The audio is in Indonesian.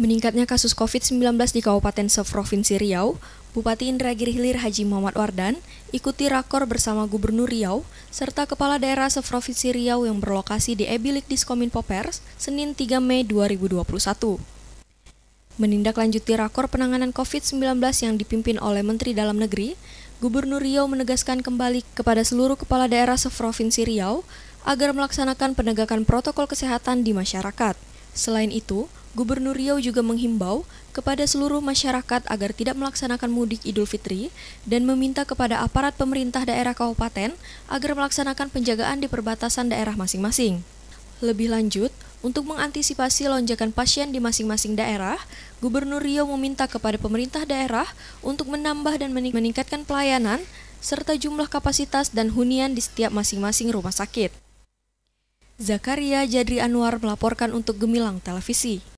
Meningkatnya kasus COVID-19 di Kabupaten Seprovinsi Riau, Bupati Indragiri Hilir Haji Muhammad Wardan ikuti rakor bersama Gubernur Riau serta Kepala Daerah Seprovinsi Riau yang berlokasi di Ebilik Diskomin Popers, Senin 3 Mei 2021. Menindaklanjuti rakor penanganan COVID-19 yang dipimpin oleh Menteri Dalam Negeri, Gubernur Riau menegaskan kembali kepada seluruh kepala daerah seprovinsi Riau agar melaksanakan penegakan protokol kesehatan di masyarakat. Selain itu, Gubernur Riau juga menghimbau kepada seluruh masyarakat agar tidak melaksanakan mudik Idul Fitri dan meminta kepada aparat pemerintah daerah kabupaten agar melaksanakan penjagaan di perbatasan daerah masing-masing. Lebih lanjut, untuk mengantisipasi lonjakan pasien di masing-masing daerah, Gubernur Riau meminta kepada pemerintah daerah untuk menambah dan meningkatkan pelayanan serta jumlah kapasitas dan hunian di setiap masing-masing rumah sakit. Zakaria Jadri Anwar melaporkan untuk Gemilang Televisi.